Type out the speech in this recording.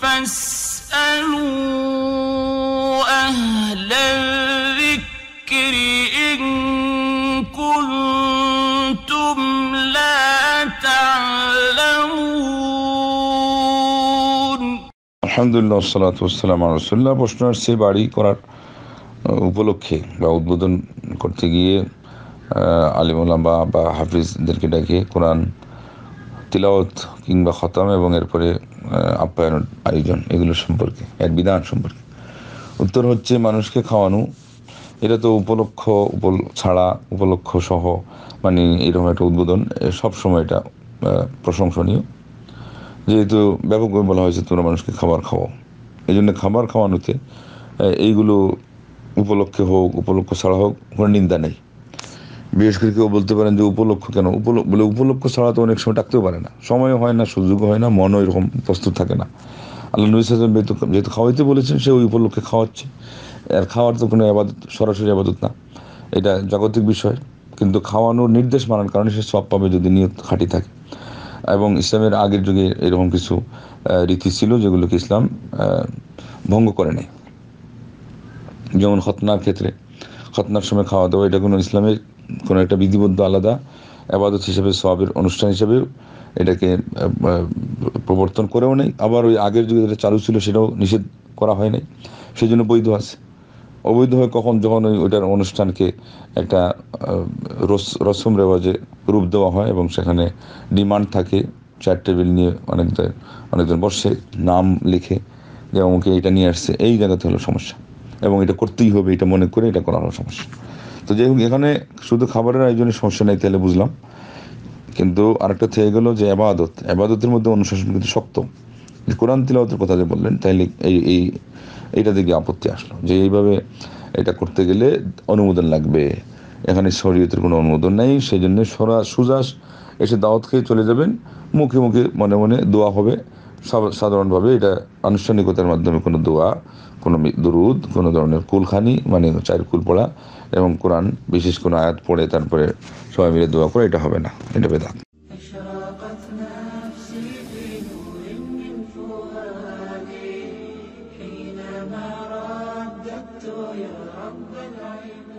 فاسألوا أهل الذكر إن كنتم لا تعلمون الحمد لله والصلاة والسلام على رسول الله প্রশ্ন আসছে বাড়ি করার উপলক্ষে বা উদ্বোধন করতে গিয়ে আলিমুলাম্বা বা হাফিজদেরকে ডাকে কোরআন তিলাওত কিংবা খতম এবং এরপরে আপ্যায়নের আয়োজন এগুলো সম্পর্কে এর বিধান সম্পর্কে উত্তর হচ্ছে মানুষকে খাওয়ানো এটা তো উপলক্ষ উপল ছাড়া উপলক্ষ সহ মানে এরকম একটা উদ্বোধন সবসময় এটা প্রশংসনীয় যেহেতু ব্যাপকভাবে বলা হয়েছে তোমরা মানুষকে খাবার খাওয়াও এই জন্য খাবার খাওয়ানোতে এইগুলো উপলক্ষে হোক উপলক্ষ ছাড়া হোক কোনো নিন্দা নেই বিশেষ করে কেউ বলতে পারেন যে উপলক্ষ কেন বলে উপলক্ষ ছাড়া তো অনেক সময় ডাকতেও পারে না সময় হয় না সুযোগ হয় না মনও এরকম প্রস্তুত থাকে না আল্লাহ নবী সাহেব যেহেতু খাওয়াইতে বলেছেন সে ওই উপলক্ষে খাওয়াচ্ছে আর খাওয়ার তো কোনো আবাদত সরাসরি আবাদত না এটা জাগতিক বিষয় কিন্তু খাওয়ানোর নির্দেশ মানার কারণে সে সব পাবে যদি নিয়ত খাঁটি থাকে এবং ইসলামের আগের যুগে এরকম কিছু রীতি ছিল যেগুলোকে ইসলাম ভঙ্গ করে নেয় যেমন খতনার ক্ষেত্রে খতনার সময় খাওয়া দাওয়া এটা কোনো ইসলামের কোনো একটা বিধিবদ্ধ আলাদা আবাদত হিসেবে সবের অনুষ্ঠান হিসেবে এটাকে প্রবর্তন করেও নেই আবার ওই আগের যুগে যেটা চালু ছিল সেটাও নিষেধ করা হয় নাই সেই জন্য বৈধ আছে অবৈধ হয় কখন যখন ওই ওইটার অনুষ্ঠানকে একটা রস রসম রেওয়াজে রূপ দেওয়া হয় এবং সেখানে ডিমান্ড থাকে চেয়ার টেবিল নিয়ে অনেক অনেকজন বসে নাম লিখে যে অমুকে এটা নিয়ে আসছে এই জায়গাতে হলো সমস্যা এবং এটা করতেই হবে এটা মনে করে এটা করা হলো সমস্যা তো যাই হোক এখানে শুধু খাবারের আয়োজনের সমস্যা নেই তাহলে বুঝলাম কিন্তু আরেকটা থেকে গেল যে আবাদত আবাদতের মধ্যে অনুশাসন কিন্তু শক্ত কোরআন তিলাওয়াতের কথা যে বললেন তাইলে এই এই এইটা দিকে আপত্তি আসলো যে এইভাবে এটা করতে গেলে অনুমোদন লাগবে এখানে শরীয়তের কোনো অনুমোদন নেই সেই জন্য সরা সুজাস এসে দাওয়াত খেয়ে চলে যাবেন মুখে মুখে মনে মনে দোয়া হবে সাধারণভাবে এটা আনুষ্ঠানিকতার মাধ্যমে কোনো দোয়া কোনো দুরুদ কোনো ধরনের কুলখানি মানে চার কুল পড়া এবং কোরআন বিশেষ কোনো আয়াত পড়ে তারপরে সবাই মিলে দোয়া করে এটা হবে না এটা বেদাত رددت يا رب